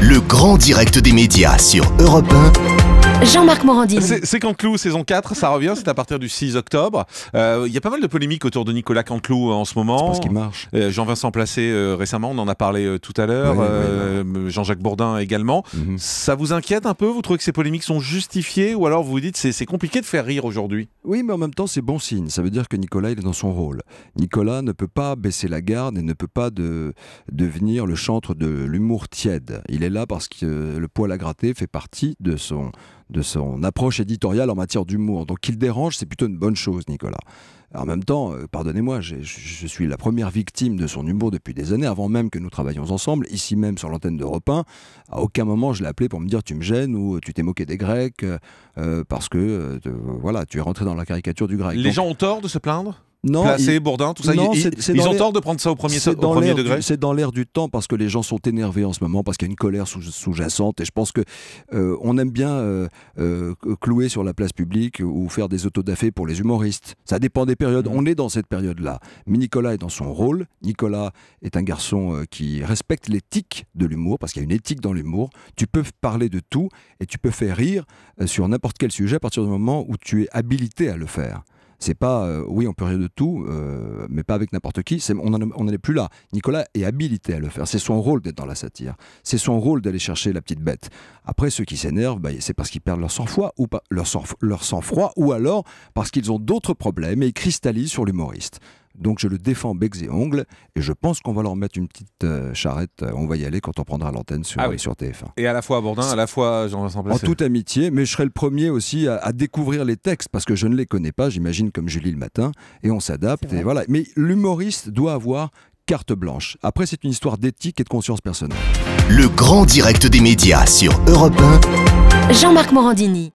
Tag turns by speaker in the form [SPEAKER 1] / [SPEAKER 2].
[SPEAKER 1] le grand direct des médias sur Europe 1
[SPEAKER 2] Jean-Marc Morandini. C'est Cantelou, saison 4, ça revient, c'est à partir du 6 octobre. Euh, il y a pas mal de polémiques autour de Nicolas Cantelou euh, en ce moment. parce qu'il marche. Euh, Jean-Vincent Placé récemment, on en a parlé tout à l'heure.
[SPEAKER 1] Jean-Jacques Bourdin également. Mhm. Ça vous inquiète un peu Vous trouvez que ces polémiques sont
[SPEAKER 2] justifiées Ou alors vous vous dites c'est compliqué de faire rire aujourd'hui
[SPEAKER 1] Oui, mais en même temps c'est bon signe. Ça veut dire que Nicolas il est dans son rôle. Nicolas ne peut pas baisser la garde et ne peut pas de, devenir le chantre de l'humour tiède. Il est là parce que le poil à gratter fait partie de son de son approche éditoriale en matière d'humour. Donc qu'il dérange, c'est plutôt une bonne chose, Nicolas. En même temps, euh, pardonnez-moi, je, suis la première victime de son humour depuis des années, avant même que nous travaillions ensemble, ici même sur l'antenne de 1. À aucun moment je l'ai appelé pour me dire tu me gênes ou tu t'es moqué des Grecs euh, parce que euh, voilà, tu es rentré dans la caricature du grec. Les
[SPEAKER 2] gens ont tort de se plaindre non, c'est Bourdin, tout ça. ils, ont tort de prendre ça au premier, degré. C'est
[SPEAKER 1] dans l'air du temps parce que les gens sont énervés en ce moment, parce qu'il y a une colère sous-jacente. et je pense que euh, on aime bien euh, euh, clouer sur la place publique ou faire des autodafés pour les humoristes. Ça dépend des périodes. Mm. On est dans cette période-là. Mais Nicolas est dans son rôle. Nicolas est un garçon qui respecte l'éthique de l'humour, parce qu'il y a une éthique dans l'humour. Tu peux parler de tout et tu peux faire rire sur n'importe quel sujet à partir du moment où tu es habilité à le faire. C'est pas, euh, oui, on peut rire de tout, euh, mais pas avec n'importe qui. on n'en plus là. Nicolas est habilité à le faire. C'est son rôle d'être dans la satire. C'est son rôle d'aller chercher la petite bête. Après, ceux qui s'énervent, bah, c'est parce qu'ils perdent leur sang-froid ou pas, leur sang-froid, ou alors parce qu'ils ont d'autres problèmes et ils cristallisent sur l'humoriste. Donc je le défends bec et ongles et je pense qu'on va leur mettre une petite euh, charrette. Euh, on va y aller quand on prendra l'antenne sur, ah euh, TF1.
[SPEAKER 2] Et à la fois à Bourdin, à la fois Jean-Vincent En toute
[SPEAKER 1] amitié, mais je serai le premier aussi à, découvrir les textes parce que je ne les connais pas, j'imagine comme Julie le matin, et on s'adapte. voilà. Mais l'humoriste doit avoir carte blanche. Après, c'est une histoire d'éthique et de conscience personnelle. Le grand direct des médias sur Europe
[SPEAKER 2] 1. Jean-Marc Morandini.